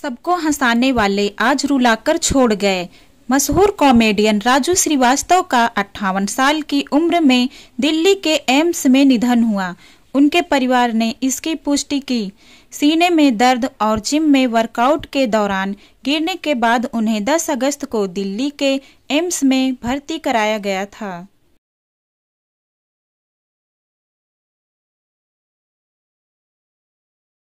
सबको हंसाने वाले आज रुलाकर छोड़ गए मशहूर कॉमेडियन राजू श्रीवास्तव का अट्ठावन साल की उम्र में दिल्ली के एम्स में निधन हुआ उनके परिवार ने इसकी पुष्टि की सीने में दर्द और जिम में वर्कआउट के दौरान गिरने के बाद उन्हें 10 अगस्त को दिल्ली के एम्स में भर्ती कराया गया था